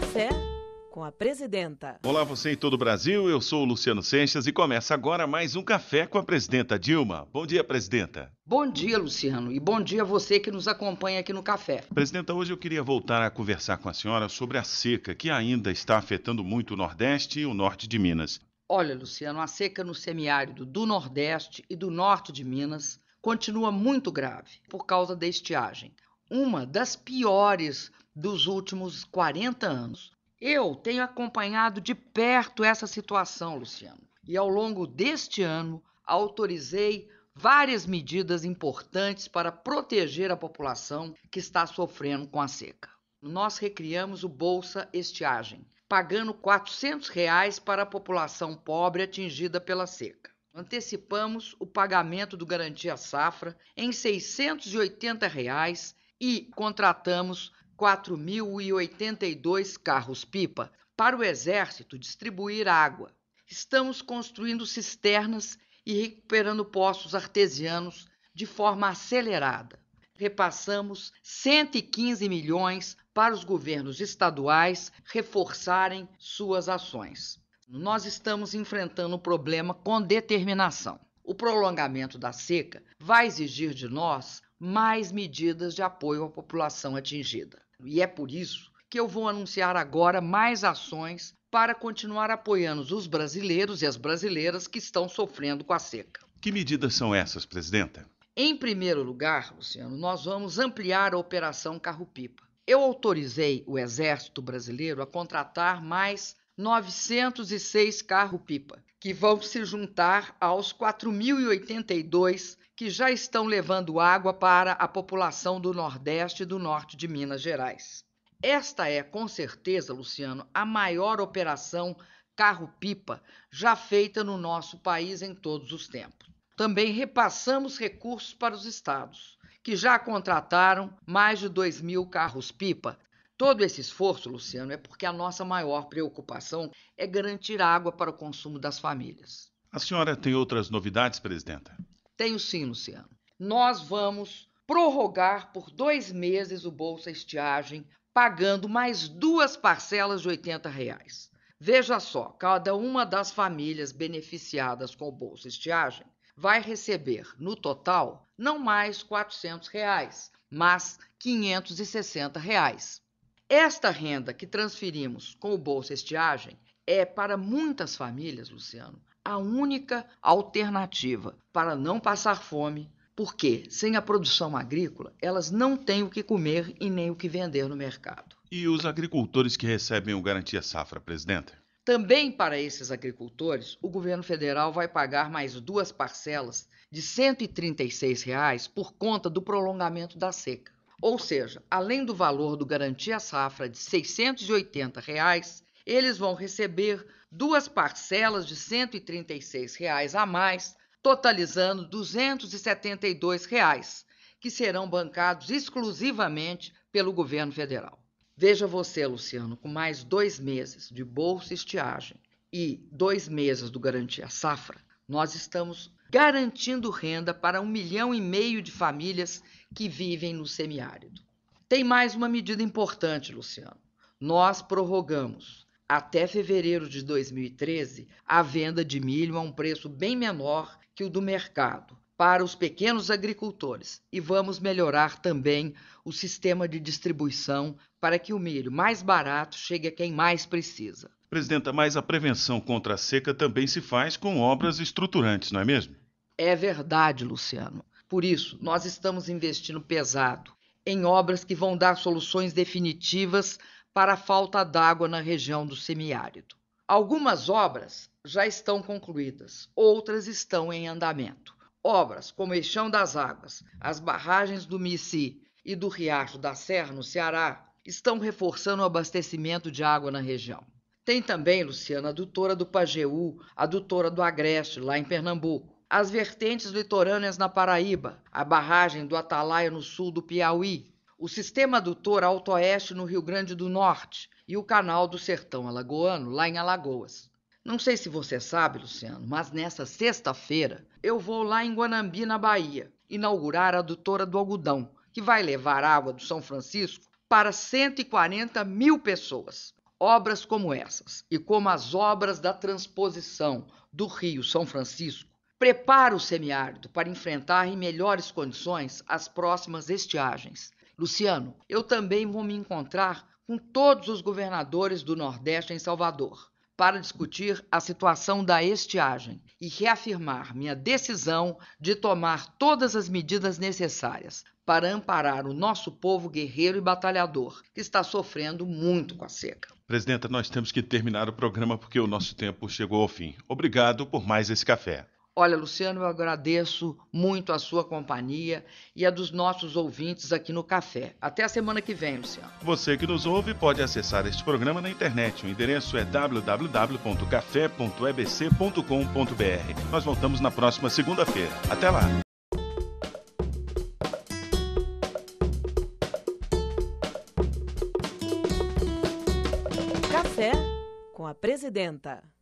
Café com a presidenta. Olá, você em todo o Brasil. Eu sou o Luciano Seixas e começa agora mais um Café com a presidenta Dilma. Bom dia, presidenta. Bom dia, Luciano, e bom dia a você que nos acompanha aqui no Café. Presidenta, hoje eu queria voltar a conversar com a senhora sobre a seca que ainda está afetando muito o Nordeste e o Norte de Minas. Olha, Luciano, a seca no semiárido do Nordeste e do Norte de Minas continua muito grave por causa da estiagem uma das piores dos últimos 40 anos. Eu tenho acompanhado de perto essa situação, Luciano, e ao longo deste ano autorizei várias medidas importantes para proteger a população que está sofrendo com a seca. Nós recriamos o Bolsa Estiagem, pagando R$ 400 reais para a população pobre atingida pela seca. Antecipamos o pagamento do Garantia Safra em R$ 680 reais e contratamos 4.082 carros-pipa para o Exército distribuir água. Estamos construindo cisternas e recuperando poços artesianos de forma acelerada. Repassamos 115 milhões para os governos estaduais reforçarem suas ações. Nós estamos enfrentando o problema com determinação. O prolongamento da seca vai exigir de nós mais medidas de apoio à população atingida. E é por isso que eu vou anunciar agora mais ações para continuar apoiando os brasileiros e as brasileiras que estão sofrendo com a seca. Que medidas são essas, presidenta? Em primeiro lugar, Luciano, nós vamos ampliar a operação Carro-Pipa. Eu autorizei o Exército Brasileiro a contratar mais 906 carro-pipa, que vão se juntar aos 4.082 que já estão levando água para a população do Nordeste e do Norte de Minas Gerais. Esta é, com certeza, Luciano, a maior operação carro-pipa já feita no nosso país em todos os tempos. Também repassamos recursos para os estados, que já contrataram mais de 2 mil carros-pipa. Todo esse esforço, Luciano, é porque a nossa maior preocupação é garantir água para o consumo das famílias. A senhora tem outras novidades, presidenta? Tenho sim, Luciano. Nós vamos prorrogar por dois meses o Bolsa Estiagem, pagando mais duas parcelas de 80 reais. Veja só, cada uma das famílias beneficiadas com o Bolsa Estiagem vai receber, no total, não mais R$ 400, reais, mas R$ 560. Reais. Esta renda que transferimos com o Bolsa Estiagem é, para muitas famílias, Luciano, a única alternativa para não passar fome, porque sem a produção agrícola elas não têm o que comer e nem o que vender no mercado. E os agricultores que recebem o Garantia Safra, presidente? Também para esses agricultores, o governo federal vai pagar mais duas parcelas de R$ 136 reais por conta do prolongamento da seca. Ou seja, além do valor do Garantia Safra de R$ 680, reais, eles vão receber duas parcelas de R$ 136 reais a mais, totalizando R$ 272, reais, que serão bancados exclusivamente pelo governo federal. Veja você, Luciano, com mais dois meses de bolsa estiagem e dois meses do Garantia Safra, nós estamos garantindo renda para um milhão e meio de famílias que vivem no semiárido. Tem mais uma medida importante, Luciano. Nós prorrogamos até fevereiro de 2013, a venda de milho a um preço bem menor que o do mercado para os pequenos agricultores e vamos melhorar também o sistema de distribuição para que o milho mais barato chegue a quem mais precisa. Presidenta, mas a prevenção contra a seca também se faz com obras estruturantes, não é mesmo? É verdade, Luciano. Por isso, nós estamos investindo pesado em obras que vão dar soluções definitivas para a falta d'água na região do semiárido. Algumas obras já estão concluídas, outras estão em andamento. Obras como o Eixão das Águas, as barragens do Missi e do Riacho da Serra, no Ceará, estão reforçando o abastecimento de água na região. Tem também, Luciana, a adutora do Pajeú, a adutora do Agreste, lá em Pernambuco, as vertentes litorâneas na Paraíba, a barragem do Atalaia no sul do Piauí, o sistema adutor Alto-Oeste no Rio Grande do Norte e o canal do Sertão Alagoano, lá em Alagoas. Não sei se você sabe, Luciano, mas nessa sexta-feira eu vou lá em Guanambi, na Bahia, inaugurar a adutora do algodão, que vai levar água do São Francisco para 140 mil pessoas. Obras como essas e como as obras da transposição do Rio São Francisco prepara o semiárido para enfrentar em melhores condições as próximas estiagens. Luciano, eu também vou me encontrar com todos os governadores do Nordeste em Salvador para discutir a situação da estiagem e reafirmar minha decisão de tomar todas as medidas necessárias para amparar o nosso povo guerreiro e batalhador, que está sofrendo muito com a seca. Presidenta, nós temos que terminar o programa porque o nosso tempo chegou ao fim. Obrigado por mais esse café. Olha, Luciano, eu agradeço muito a sua companhia e a dos nossos ouvintes aqui no Café. Até a semana que vem, Luciano. Você que nos ouve pode acessar este programa na internet. O endereço é www.café.ebc.com.br. Nós voltamos na próxima segunda-feira. Até lá. Café com a presidenta.